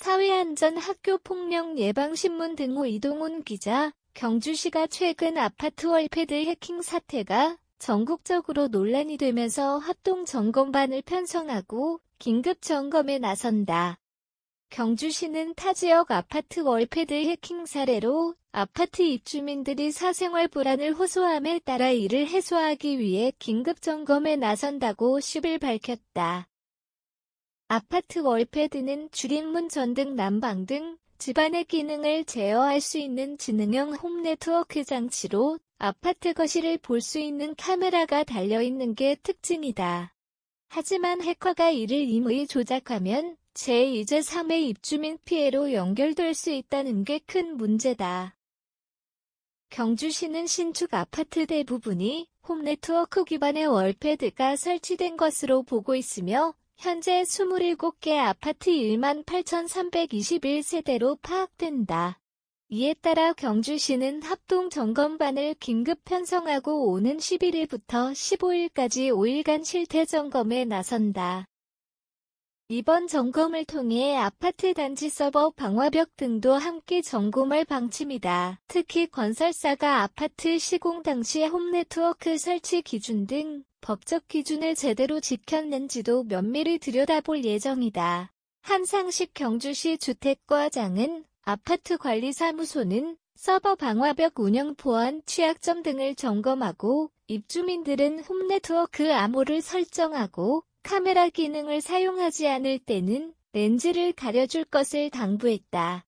사회안전학교폭력예방신문 등호 이동훈 기자, 경주시가 최근 아파트 월패드 해킹 사태가 전국적으로 논란이 되면서 합동 점검반을 편성하고 긴급 점검에 나선다. 경주시는 타 지역 아파트 월패드 해킹 사례로 아파트 입주민들이 사생활 불안을 호소함에 따라 이를 해소하기 위해 긴급 점검에 나선다고 10일 밝혔다. 아파트 월패드는 줄임문 전등 난방 등 집안의 기능을 제어할 수 있는 지능형 홈 네트워크 장치로 아파트 거실을 볼 수 있는 카메라가 달려있는 게 특징이다. 하지만 해커가 이를 임의 조작하면 제2제 3의 입주민 피해로 연결될 수 있다는 게 큰 문제다. 경주시는 신축 아파트 대부분이 홈 네트워크 기반의 월패드가 설치된 것으로 보고 있으며 현재 27개 아파트 1만 8,321세대로 파악된다. 이에 따라 경주시는 합동 점검반을 긴급 편성하고 오는 11일부터 15일까지 5일간 실태 점검에 나선다. 이번 점검을 통해 아파트 단지 서버 방화벽 등도 함께 점검할 방침이다. 특히 건설사가 아파트 시공 당시 홈네트워크 설치 기준 등 법적 기준을 제대로 지켰는지도 면밀히 들여다볼 예정이다. 한상식 경주시 주택과장은 아파트 관리사무소는 서버 방화벽 운영 포함 취약점 등을 점검하고 입주민들은 홈네트워크 암호를 설정하고 카메라 기능을 사용하지 않을 때는 렌즈를 가려줄 것을 당부했다.